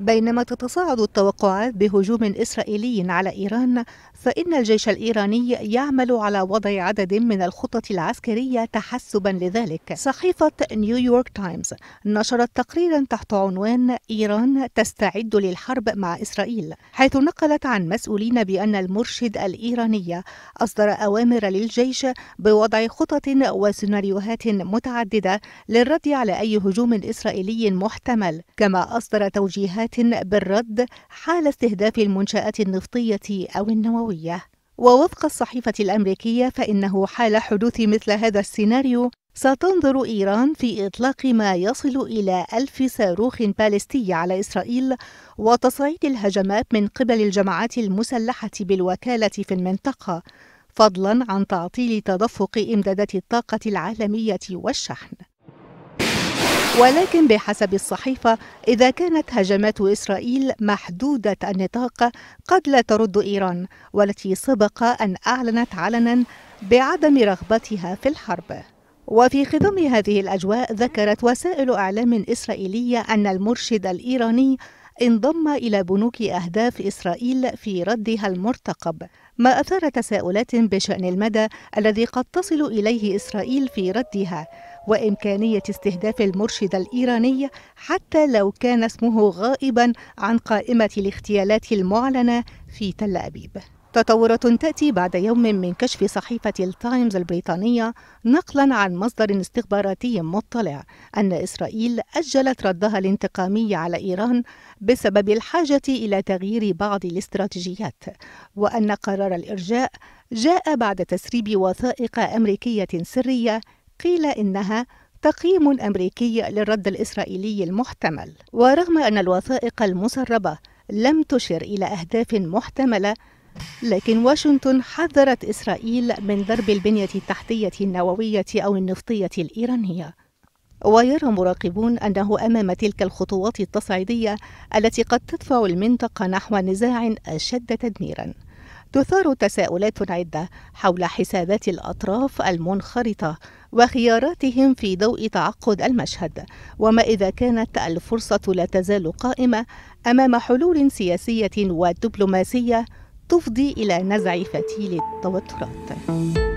بينما تتصاعد التوقعات بهجوم إسرائيلي على إيران فإن الجيش الإيراني يعمل على وضع عدد من الخطط العسكرية تحسبا لذلك صحيفة نيويورك تايمز نشرت تقريرا تحت عنوان إيران تستعد للحرب مع إسرائيل حيث نقلت عن مسؤولين بأن المرشد الإيراني أصدر أوامر للجيش بوضع خطط وسيناريوهات متعددة للرد على أي هجوم إسرائيلي محتمل كما أصدر توجيهات ممنوعة بالرد حال استهداف المنشآت النفطية أو النووية ووفق الصحيفة الأمريكية فإنه حال حدوث مثل هذا السيناريو ستنظر إيران في إطلاق ما يصل إلى ألف صاروخ باليستي على إسرائيل وتصعيد الهجمات من قبل الجماعات المسلحة بالوكالة في المنطقة فضلا عن تعطيل تدفق إمدادات الطاقة العالمية والشحن ولكن بحسب الصحيفة إذا كانت هجمات إسرائيل محدودة النطاق قد لا ترد إيران والتي سبق أن أعلنت علنا بعدم رغبتها في الحرب وفي خضم هذه الأجواء ذكرت وسائل إعلام إسرائيلية أن المرشد الإيراني انضم إلى بنوك أهداف إسرائيل في ردها المرتقب ما أثار تساؤلات بشأن المدى الذي قد تصل إليه إسرائيل في ردها وإمكانية استهداف المرشد الإيراني حتى لو كان اسمه غائبا عن قائمة الاغتيالات المعلنة في تل أبيب تطورات تأتي بعد يوم من كشف صحيفة التايمز البريطانية نقلا عن مصدر استخباراتي مطلع أن إسرائيل أجلت ردها الانتقامي على إيران بسبب الحاجة إلى تغيير بعض الاستراتيجيات وأن قرار الإرجاء جاء بعد تسريب وثائق أمريكية سرية قيل إنها تقييم أمريكي للرد الإسرائيلي المحتمل ورغم أن الوثائق المسربة لم تشر إلى أهداف محتملة لكن واشنطن حذرت إسرائيل من ضرب البنية التحتية النووية أو النفطية الإيرانية ويرى مراقبون أنه أمام تلك الخطوات التصعيدية التي قد تدفع المنطقة نحو نزاع أشد تدميراً تثار تساؤلات عدة حول حسابات الأطراف المنخرطة وخياراتهم في ضوء تعقد المشهد، وما إذا كانت الفرصة لا تزال قائمة أمام حلول سياسية ودبلوماسية تفضي إلى نزع فتيل التوترات